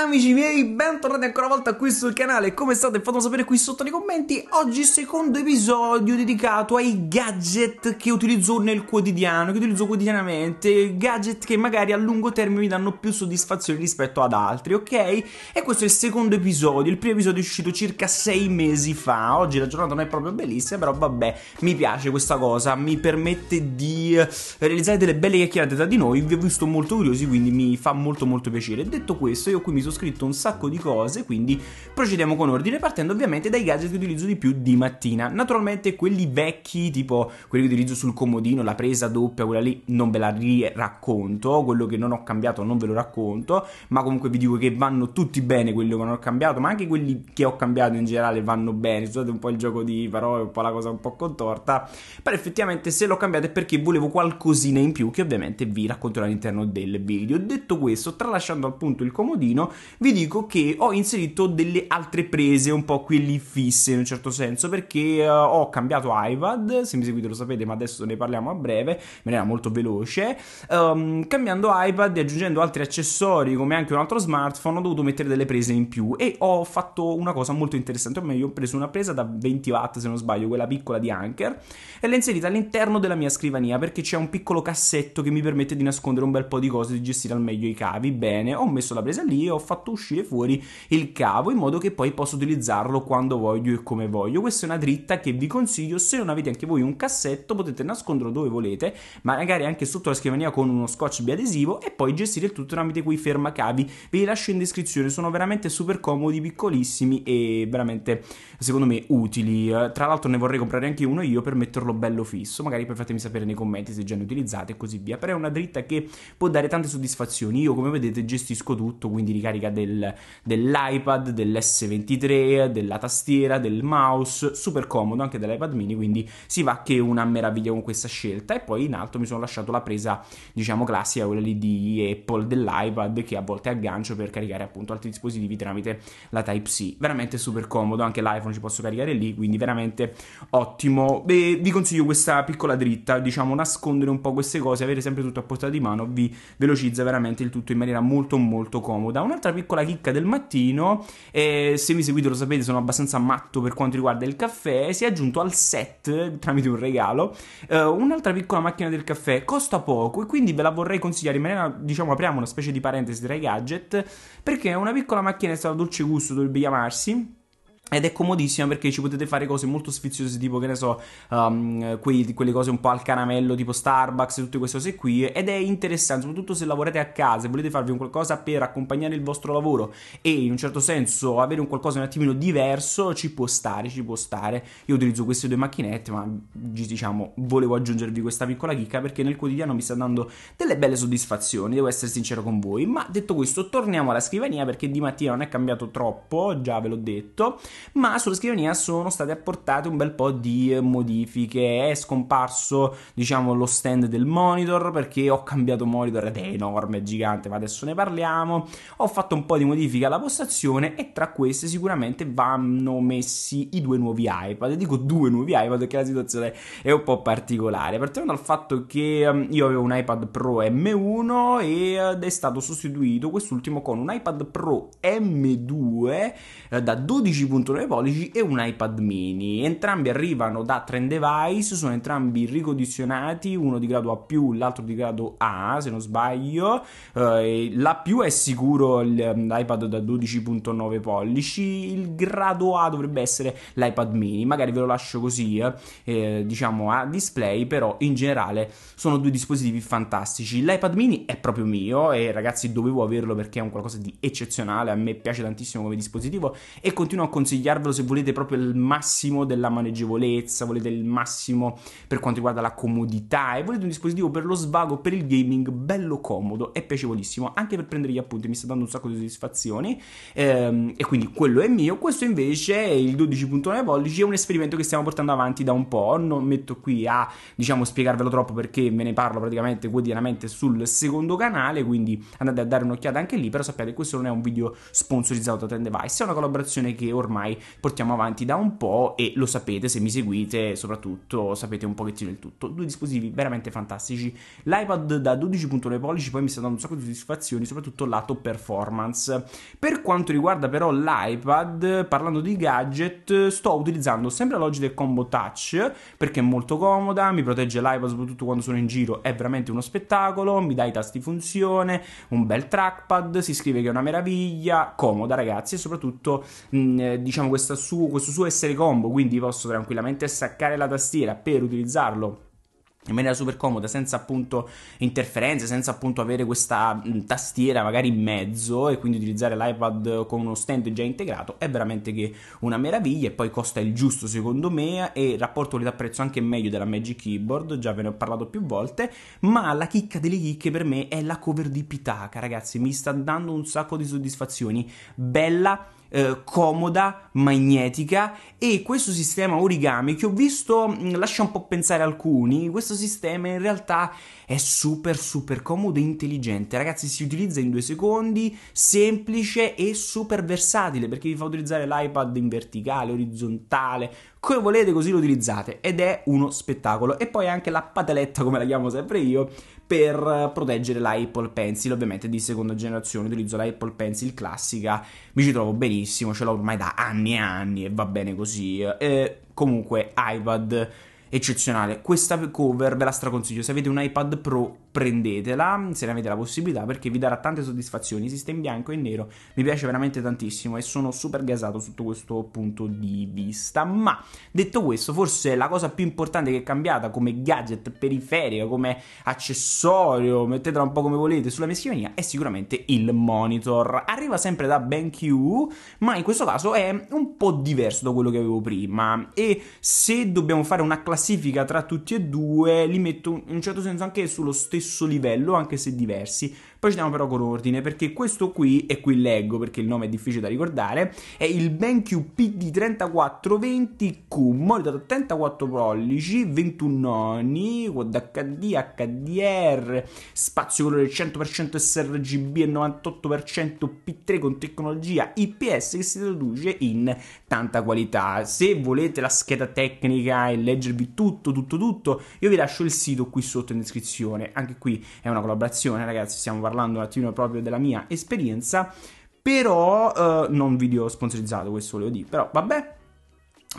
Amici miei, bentornati ancora una volta qui sul canale, come state? Fatemi sapere qui sotto nei commenti. Oggi secondo episodio dedicato ai gadget che utilizzo nel quotidiano, che utilizzo quotidianamente, gadget che magari a lungo termine mi danno più soddisfazione rispetto ad altri, ok? E questo è il secondo episodio, il primo episodio è uscito circa sei mesi fa. Oggi la giornata non è proprio bellissima, però vabbè, mi piace questa cosa, mi permette di realizzare delle belle chiacchierate tra di noi, vi ho visto molto curiosi, quindi mi fa molto molto piacere. Detto questo, io qui mi sono ho scritto un sacco di cose, quindi procediamo con ordine partendo ovviamente dai gadget che utilizzo di più di mattina. Naturalmente quelli vecchi, tipo quelli che utilizzo sul comodino, la presa doppia, quella lì non ve la racconto, quello che non ho cambiato non ve lo racconto, ma comunque vi dico che vanno tutti bene quelli che non ho cambiato, ma anche quelli che ho cambiato in generale vanno bene, scusate un po' il gioco di parole, un po' la cosa un po' contorta, però effettivamente se l'ho cambiato è perché volevo qualcosina in più che ovviamente vi racconterò all'interno del video. Detto questo, tralasciando appunto il comodino, vi dico che ho inserito delle altre prese un po' quelli fisse in un certo senso perché uh, ho cambiato iPad, se mi seguite lo sapete ma adesso ne parliamo a breve, in maniera molto veloce, um, cambiando iPad e aggiungendo altri accessori come anche un altro smartphone ho dovuto mettere delle prese in più e ho fatto una cosa molto interessante, o meglio ho preso una presa da 20 watt se non sbaglio, quella piccola di Anker e l'ho inserita all'interno della mia scrivania perché c'è un piccolo cassetto che mi permette di nascondere un bel po' di cose, e di gestire al meglio i cavi, bene, ho messo la presa lì, ho ho fatto uscire fuori il cavo in modo che poi posso utilizzarlo quando voglio e come voglio. Questa è una dritta che vi consiglio, se non avete anche voi un cassetto potete nasconderlo dove volete, magari anche sotto la scrivania con uno scotch biadesivo e poi gestire il tutto tramite quei fermacavi. Ve li lascio in descrizione, sono veramente super comodi, piccolissimi e veramente secondo me utili. Eh, tra l'altro ne vorrei comprare anche uno io per metterlo bello fisso, magari poi fatemi sapere nei commenti se già ne utilizzate e così via, però è una dritta che può dare tante soddisfazioni. Io come vedete gestisco tutto, quindi ricarico ricarica del, dell'iPad, dell'S23, della tastiera, del mouse, super comodo anche dell'iPad mini, quindi si va che una meraviglia con questa scelta. E poi in alto mi sono lasciato la presa, diciamo, classica, quella lì di Apple dell'iPad che a volte aggancio per caricare appunto altri dispositivi tramite la Type-C. Veramente super comodo, anche l'iPhone ci posso caricare lì, quindi veramente ottimo. E vi consiglio questa piccola dritta, diciamo, nascondere un po' queste cose, avere sempre tutto a portata di mano, vi velocizza veramente il tutto in maniera molto molto comoda. Una un'altra piccola chicca del mattino. E se mi seguite lo sapete, sono abbastanza matto per quanto riguarda il caffè. Si è aggiunto al set tramite un regalo eh, un'altra piccola macchina del caffè. Costa poco e quindi ve la vorrei consigliare in maniera, diciamo, apriamo una specie di parentesi tra i gadget perché è una piccola macchinetta da dolce gusto dovrebbe chiamarsi ed è comodissima perché ci potete fare cose molto sfiziose, tipo che ne so, um, quei, quelle cose un po' al caramello, tipo Starbucks e tutte queste cose qui. Ed è interessante, soprattutto se lavorate a casa e volete farvi un qualcosa per accompagnare il vostro lavoro e in un certo senso avere un qualcosa un attimino diverso, ci può stare, ci può stare. Io utilizzo queste due macchinette, ma diciamo, volevo aggiungervi questa piccola chicca perché nel quotidiano mi sta dando delle belle soddisfazioni, devo essere sincero con voi. Ma detto questo, torniamo alla scrivania perché di mattina non è cambiato troppo, già ve l'ho detto ma sulla scrivania sono state apportate un bel po' di eh, modifiche, è scomparso diciamo lo stand del monitor perché ho cambiato monitor ed è enorme, gigante, ma adesso ne parliamo, ho fatto un po' di modifiche alla postazione e tra queste sicuramente vanno messi i due nuovi iPad, dico due nuovi iPad perché la situazione è un po' particolare, Partendo dal fatto che ehm, io avevo un iPad Pro M1 ed eh, è stato sostituito quest'ultimo con un iPad Pro M2 eh, da 12.1 controller pollici e un iPad mini. Entrambi arrivano da Trend Device, sono entrambi ricondizionati, uno di grado A più, l'altro di grado A, se non sbaglio. Eh, la più è sicuro mm, l'iPad da 12.9 pollici, il grado A dovrebbe essere l'iPad mini, magari ve lo lascio così, eh, eh, diciamo a display, però in generale sono due dispositivi fantastici. L'iPad mini è proprio mio e ragazzi dovevo averlo perché è un qualcosa di eccezionale, a me piace tantissimo come dispositivo e continuo a consigliare consigliarvelo se volete proprio il massimo della maneggevolezza, volete il massimo per quanto riguarda la comodità e volete un dispositivo per lo svago, per il gaming bello comodo e piacevolissimo, anche per prendere gli appunti, mi sta dando un sacco di soddisfazioni ehm, e quindi quello è mio. Questo invece, è il 12.9 pollici, è un esperimento che stiamo portando avanti da un po', non metto qui a diciamo spiegarvelo troppo perché me ne parlo praticamente quotidianamente sul secondo canale, quindi andate a dare un'occhiata anche lì, però sappiate che questo non è un video sponsorizzato da Ten Device, è una collaborazione che ormai ormai portiamo avanti da un po' e lo sapete se mi seguite, soprattutto sapete un pochettino il tutto. Due dispositivi veramente fantastici. L'iPad da 12.9 pollici poi mi sta dando un sacco di soddisfazioni, soprattutto lato performance. Per quanto riguarda però l'iPad, parlando di gadget, sto utilizzando sempre la Logitech Combo Touch perché è molto comoda, mi protegge l'iPad soprattutto quando sono in giro, è veramente uno spettacolo, mi dà i tasti funzione, un bel trackpad, si scrive che è una meraviglia, comoda ragazzi e soprattutto mh, diciamo diciamo, questo suo, questo suo essere combo, quindi posso tranquillamente staccare la tastiera per utilizzarlo in maniera super comoda, senza appunto interferenze, senza appunto avere questa mm, tastiera magari in mezzo e quindi utilizzare l'iPad con uno stand già integrato, è veramente che una meraviglia e poi costa il giusto secondo me e il rapporto qualità-prezzo anche meglio della Magic Keyboard, già ve ne ho parlato più volte, ma la chicca delle chicche per me è la cover di Pitaka, ragazzi, mi sta dando un sacco di soddisfazioni, bella eh, comoda, magnetica e questo sistema origami che ho visto mm, lascia un po' pensare alcuni, questo sistema in realtà è super super comodo e intelligente, ragazzi si utilizza in due secondi, semplice e super versatile perché vi fa utilizzare l'iPad in verticale, orizzontale, come volete così lo utilizzate ed è uno spettacolo e poi anche la pataletta come la chiamo sempre io per eh, proteggere l'Apple Pencil ovviamente di seconda generazione utilizzo l'Apple Pencil classica mi ci trovo benissimo bellissimo, ce l'ho ormai da anni e anni e va bene così. E comunque iPad eccezionale. Questa cover ve la straconsiglio, se avete un iPad Pro prendetela se ne avete la possibilità perché vi darà tante soddisfazioni. Esiste in bianco e in nero, mi piace veramente tantissimo e sono super gasato sotto questo punto di vista. Ma detto questo, forse la cosa più importante che è cambiata come gadget periferico, come accessorio, mettetela un po' come volete sulla mia scrivania, è sicuramente il monitor. Arriva sempre da BenQ, ma in questo caso è un po' diverso da quello che avevo prima. E se dobbiamo fare una classifica tra tutti e due, li metto in un certo senso anche sullo stesso stesso livello anche se diversi poi ci diamo però con ordine, perché questo qui, e qui leggo perché il nome è difficile da ricordare, è il BenQ PD3420Q, monitor da 34 pollici, 21 noni, Quad HD, HDR, spazio colore 100% sRGB e 98% P3 con tecnologia IPS che si traduce in tanta qualità. Se volete la scheda tecnica e leggervi tutto, tutto, tutto, io vi lascio il sito qui sotto in descrizione. Anche qui è una collaborazione, ragazzi, stiamo parlando un attimo proprio della mia esperienza, però eh, non video sponsorizzato, questo volevo dire, però vabbè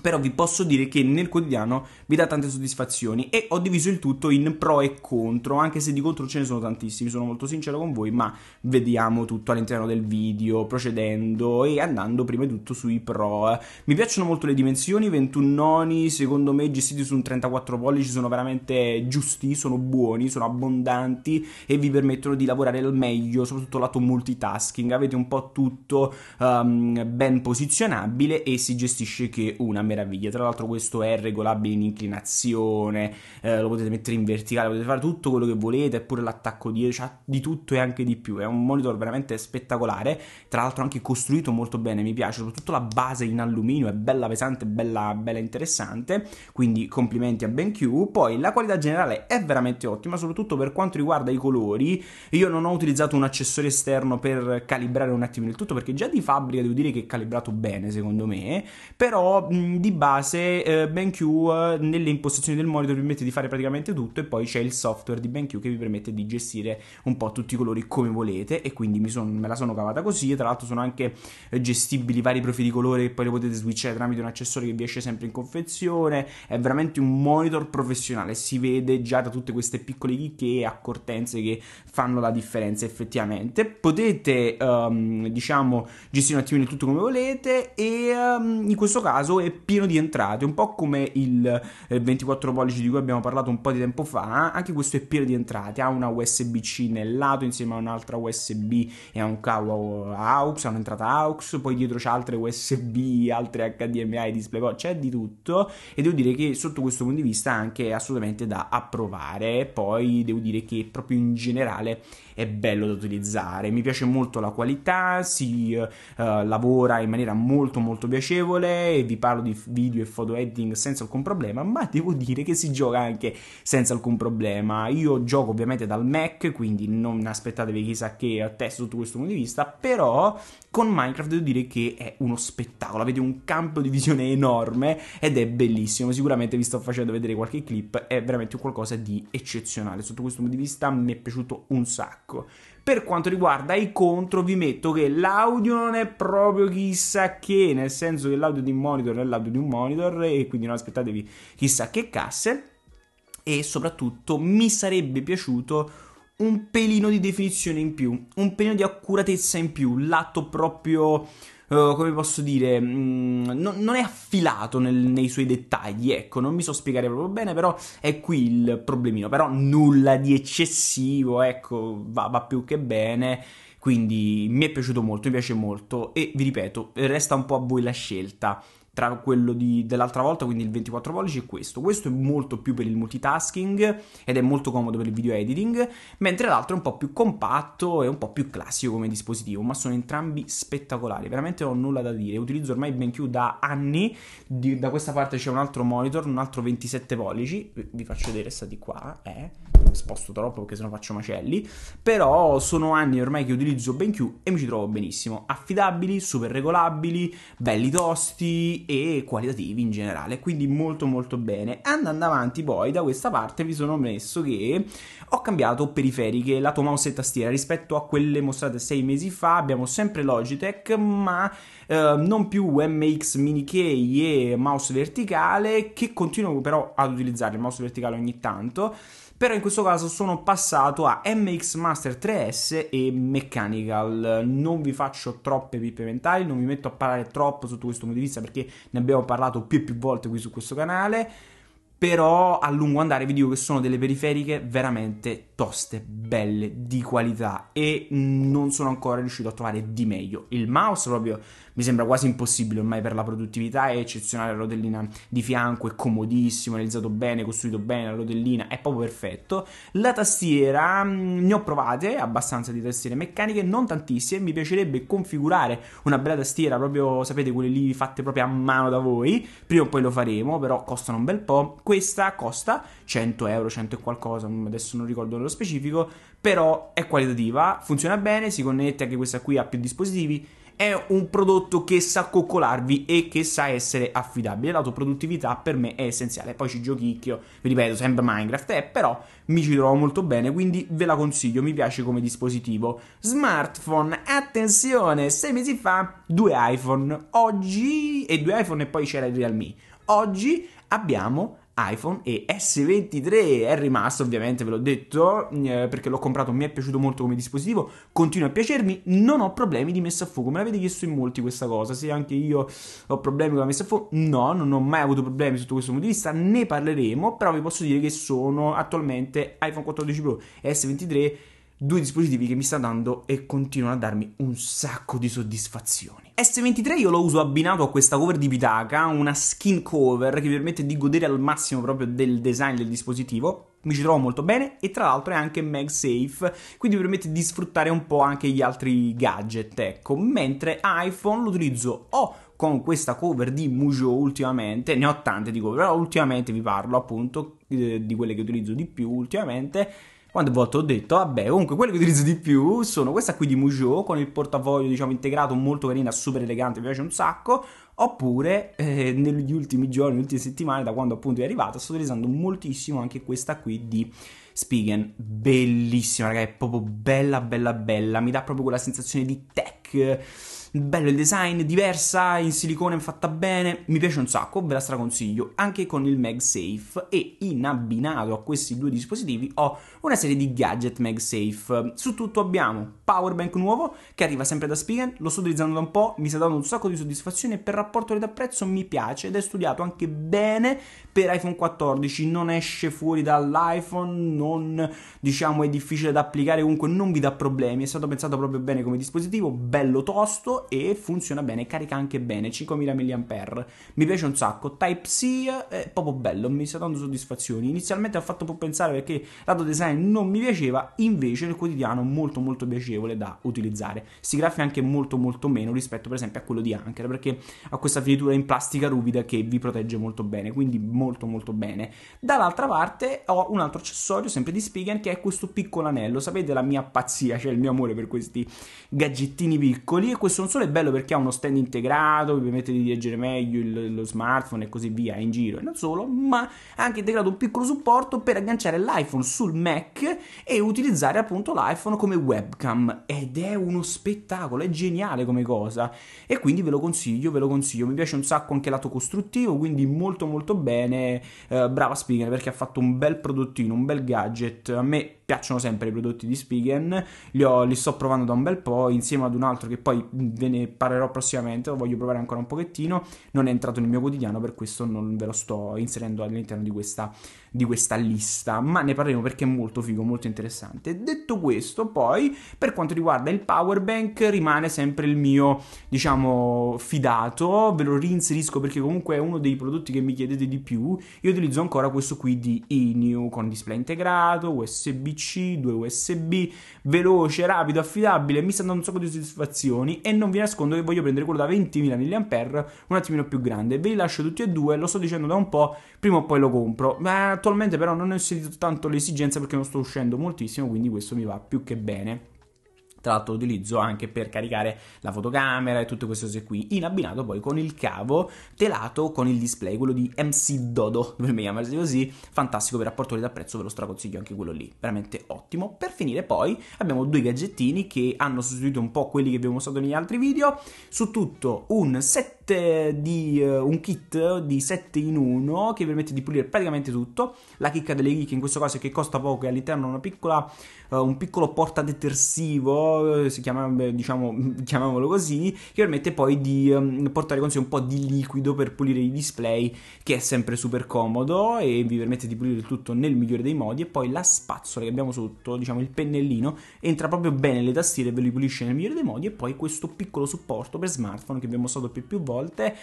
però vi posso dire che nel quotidiano vi dà tante soddisfazioni e ho diviso il tutto in pro e contro, anche se di contro ce ne sono tantissimi, sono molto sincero con voi, ma vediamo tutto all'interno del video, procedendo e andando prima di tutto sui pro. Eh. Mi piacciono molto le dimensioni, 21 noni, secondo me gestiti su un 34 pollici sono veramente giusti, sono buoni, sono abbondanti e vi permettono di lavorare al meglio, soprattutto lato multitasking, avete un po' tutto um, ben posizionabile e si gestisce che una meraviglia. Tra l'altro, questo è regolabile in inclinazione, eh, lo potete mettere in verticale, potete fare tutto quello che volete, eppure l'attacco dietro, cioè, di tutto e anche di più. È un monitor veramente spettacolare. Tra l'altro, anche costruito molto bene, mi piace, soprattutto la base in alluminio è bella pesante, bella, bella interessante. Quindi, complimenti a BenQ. Poi la qualità generale è veramente ottima, soprattutto per quanto riguarda i colori. Io non ho utilizzato un accessorio esterno per calibrare un attimo il tutto, perché già di fabbrica devo dire che è calibrato bene, secondo me. Però mh, mm, Mm, di base eh, BenQ eh, nelle impostazioni del monitor vi permette di fare praticamente tutto e poi c'è il software di BenQ che vi permette di gestire un po' tutti i colori come volete e quindi son, me la sono cavata così. Tra l'altro sono anche eh, gestibili vari profili di colore che poi le potete switchare tramite un accessorio che vi esce sempre in confezione. È veramente un monitor professionale, si vede già da tutte queste piccole chicche e accortenze che fanno la differenza effettivamente. Potete um, diciamo gestire un attimino tutto come volete e um, in questo caso è pieno di entrate, un po' come il 24 eh, pollici di cui abbiamo parlato un po' di tempo fa, anche questo è pieno di entrate, ha una USB-C nel lato insieme a un'altra USB e a un cavo AUX, ha un'entrata AUX, poi dietro c'è altre USB, altre HDMI, display, c'è di tutto e devo dire che sotto questo punto di vista anche è assolutamente da approvare, poi devo dire che proprio in generale è bello da utilizzare, mi piace molto la qualità, si eh, lavora in maniera molto molto piacevole e vi parlo di di video e foto editing senza alcun problema, ma devo dire che si gioca anche senza alcun problema. Io gioco ovviamente dal Mac, quindi non aspettatevi chissà che testo sotto questo punto di vista, però con Minecraft devo dire che è uno spettacolo, avete un campo di visione enorme ed è bellissimo, sicuramente vi sto facendo vedere qualche clip, è veramente qualcosa di eccezionale, sotto questo punto di vista mi è piaciuto un sacco. Per quanto riguarda i contro, vi metto che l'audio non è proprio chissà che, nel senso che l'audio di un monitor è l'audio di un monitor e quindi non aspettatevi chissà che casse. E soprattutto mi sarebbe piaciuto un pelino di definizione in più, un pelino di accuratezza in più, lato proprio eh, come posso dire, mh, mm, no, non è affilato nel, nei suoi dettagli, ecco, non mi so spiegare proprio bene, però è qui il problemino, però nulla di eccessivo, ecco, va, va più che bene quindi mi è piaciuto molto, mi piace molto e vi ripeto, resta un po' a voi la scelta tra quello di, dell'altra volta, quindi il 24 pollici, e questo. Questo è molto più per il multitasking ed è molto comodo per il video editing, mentre l'altro è un po' più compatto e un po' più classico come dispositivo, ma sono entrambi spettacolari, veramente non ho nulla da dire. Utilizzo ormai BenQ da anni, di, da questa parte c'è un altro monitor, un altro 27 pollici, vi faccio vedere sta di qua, eh, sposto troppo perché sennò faccio macelli, però sono anni ormai che utilizzo BenQ e mi ci trovo benissimo, affidabili, super regolabili, belli tosti, e qualitativi in generale, quindi molto molto bene. Andando avanti poi da questa parte vi sono messo che ho cambiato periferiche, lato mouse e tastiera rispetto a quelle mostrate sei mesi fa, abbiamo sempre Logitech ma eh, non più MX Mini Key e mouse verticale che continuo però ad utilizzare il mouse verticale ogni tanto però in questo caso sono passato a MX Master 3S e Mechanical. Non vi faccio troppe pippe mentali, non vi metto a parlare troppo sotto questo punto di vista perché ne abbiamo parlato più e più volte qui su questo canale però a lungo andare vi dico che sono delle periferiche veramente toste, belle, di qualità e non sono ancora riuscito a trovare di meglio. Il mouse proprio mi sembra quasi impossibile ormai per la produttività, è eccezionale la rotellina di fianco, è comodissimo, realizzato bene, costruito bene, la rotellina è proprio perfetto. La tastiera mm, ne ho provate abbastanza di tastiere meccaniche, non tantissime, mi piacerebbe configurare una bella tastiera proprio, sapete, quelle lì fatte proprio a mano da voi, prima o poi lo faremo, però costano un bel po' Questa costa 100 euro, 100 e qualcosa, adesso non ricordo nello specifico, però è qualitativa, funziona bene, si connette anche questa qui a più dispositivi, è un prodotto che sa coccolarvi e che sa essere affidabile. L'autoproduttività per me è essenziale. Poi ci giochicchio, vi ripeto, sempre Minecraft, eh, però mi ci trovo molto bene, quindi ve la consiglio, mi piace come dispositivo. Smartphone, attenzione, sei mesi fa due iPhone, oggi e due iPhone e poi c'era il Realme. Oggi abbiamo iPhone e S23 è rimasto ovviamente ve l'ho detto eh, perché l'ho comprato mi è piaciuto molto come dispositivo continua a piacermi non ho problemi di messa a fuoco me l'avete chiesto in molti questa cosa se anche io ho problemi con la messa a fuoco no non ho mai avuto problemi sotto questo punto di vista ne parleremo però vi posso dire che sono attualmente iPhone 14 Pro e S23 due dispositivi che mi sta dando e continuano a darmi un sacco di soddisfazioni. S23 io lo uso abbinato a questa cover di Pitaka, una skin cover che vi permette di godere al massimo proprio del design del dispositivo mi ci trovo molto bene e tra l'altro è anche MagSafe, quindi mi permette di sfruttare un po' anche gli altri gadget, ecco, mentre iPhone lo utilizzo o con questa cover di Mujo ultimamente, ne ho tante di cover, però ultimamente vi parlo appunto eh, di quelle che utilizzo di più ultimamente quante volte ho detto, vabbè, ah, comunque quelle che utilizzo di più sono questa qui di Mujo con il portafoglio, diciamo, integrato molto carina, super elegante, mi piace un sacco. Oppure, eh, negli ultimi giorni, nelle ultime settimane, da quando appunto è arrivata, sto utilizzando moltissimo anche questa qui di Spigen. Bellissima, raga, è proprio bella, bella, bella. Mi dà proprio quella sensazione di tech bello il design, diversa, in silicone fatta bene, mi piace un sacco, ve la straconsiglio, anche con il MagSafe e in abbinato a questi due dispositivi ho una serie di gadget MagSafe. Su tutto abbiamo powerbank nuovo che arriva sempre da Spigen, lo sto utilizzando da un po', mi sta dando un sacco di soddisfazione per rapporto ed-prezzo mi piace ed è studiato anche bene per iPhone 14, non esce fuori dall'iPhone, non diciamo è difficile da applicare, comunque non vi dà problemi, è stato pensato proprio bene come dispositivo, bello tosto e funziona bene, carica anche bene, 5000 mAh, mi piace un sacco, Type-C è eh, proprio bello, mi sta dando soddisfazioni, inizialmente ho fatto un po' pensare perché lato design non mi piaceva, invece nel quotidiano molto molto piacevole da utilizzare, si graffia anche molto molto meno rispetto per esempio a quello di Anker perché ha questa finitura in plastica ruvida che vi protegge molto bene, quindi molto molto bene. Dall'altra parte ho un altro accessorio sempre di Spigen che è questo piccolo anello, sapete la mia pazzia, cioè il mio amore per questi gadgettini piccoli e questo è non solo è bello perché ha uno stand integrato, vi permette di leggere meglio il, lo smartphone e così via in giro e non solo, ma ha anche integrato un piccolo supporto per agganciare l'iPhone sul Mac e utilizzare appunto l'iPhone come webcam ed è uno spettacolo, è geniale come cosa e quindi ve lo consiglio, ve lo consiglio, mi piace un sacco anche lato costruttivo, quindi molto molto bene, eh, brava Spigen perché ha fatto un bel prodottino, un bel gadget, a me piacciono sempre i prodotti di Spigen, li, ho, li sto provando da un bel po' insieme ad un altro che poi ve ne parlerò prossimamente, lo voglio provare ancora un pochettino, non è entrato nel mio quotidiano per questo non ve lo sto inserendo all'interno di questa di questa lista, ma ne parleremo perché è molto figo, molto interessante. Detto questo, poi, per quanto riguarda il power bank, rimane sempre il mio, diciamo, fidato, ve lo reinserisco perché comunque è uno dei prodotti che mi chiedete di più. Io utilizzo ancora questo qui di Inu con display integrato, USB-C, due USB, veloce, rapido, affidabile, mi sta dando un sacco di soddisfazioni e non vi nascondo che voglio prendere quello da 20.000 mAh, un attimino più grande. Ve li lascio tutti e due, lo sto dicendo da un po', prima o poi lo compro. Ma attualmente però non ho sentito tanto l'esigenza perché non sto uscendo moltissimo, quindi questo mi va più che bene. Tra l'altro lo utilizzo anche per caricare la fotocamera e tutte queste cose qui, in abbinato poi con il cavo telato con il display, quello di MC Dodo, dove mi chiamarsi così, fantastico per rapportori da prezzo, ve lo straconsiglio anche quello lì, veramente ottimo. Per finire poi abbiamo due gadgettini che hanno sostituito un po' quelli che vi ho mostrato negli altri video, su tutto un set set di uh, un kit di 7 in 1 che permette di pulire praticamente tutto. La chicca delle chicche in questo caso è che costa poco e all'interno una piccola, uh, un piccolo porta detersivo, eh, si chiama, diciamo, chiamiamolo così, che permette poi di um, portare con sé un po' di liquido per pulire i display, che è sempre super comodo e vi permette di pulire tutto nel migliore dei modi. E poi la spazzola che abbiamo sotto, diciamo il pennellino, entra proprio bene nelle tastiere e ve li pulisce nel migliore dei modi. E poi questo piccolo supporto per smartphone che vi ho mostrato più e più volte volte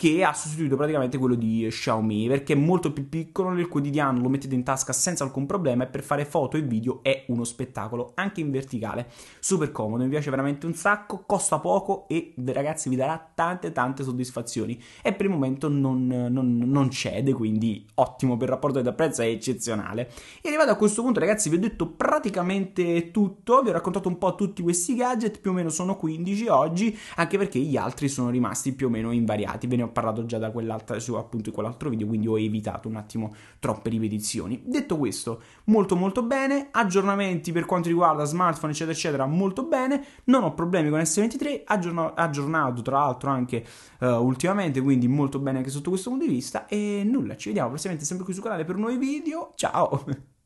che ha sostituito praticamente quello di Xiaomi perché è molto più piccolo nel quotidiano, lo mettete in tasca senza alcun problema e per fare foto e video è uno spettacolo, anche in verticale, super comodo, mi piace veramente un sacco, costa poco e ragazzi vi darà tante tante soddisfazioni e per il momento non, non, non cede, quindi ottimo per il rapporto di apprezzo è eccezionale. E arrivato a questo punto ragazzi vi ho detto praticamente tutto, vi ho raccontato un po' tutti questi gadget, più o meno sono 15 oggi, anche perché gli altri sono rimasti più o meno invariati, ve ne ho parlato già da quell'altra, su appunto quell'altro video, quindi ho evitato un attimo troppe ripetizioni. Detto questo, molto molto bene, aggiornamenti per quanto riguarda smartphone eccetera eccetera, molto bene, non ho problemi con S23, aggiorno, aggiornato tra l'altro anche uh, ultimamente, quindi molto bene anche sotto questo punto di vista e nulla, ci vediamo prossimamente sempre qui sul canale per nuovi video, ciao!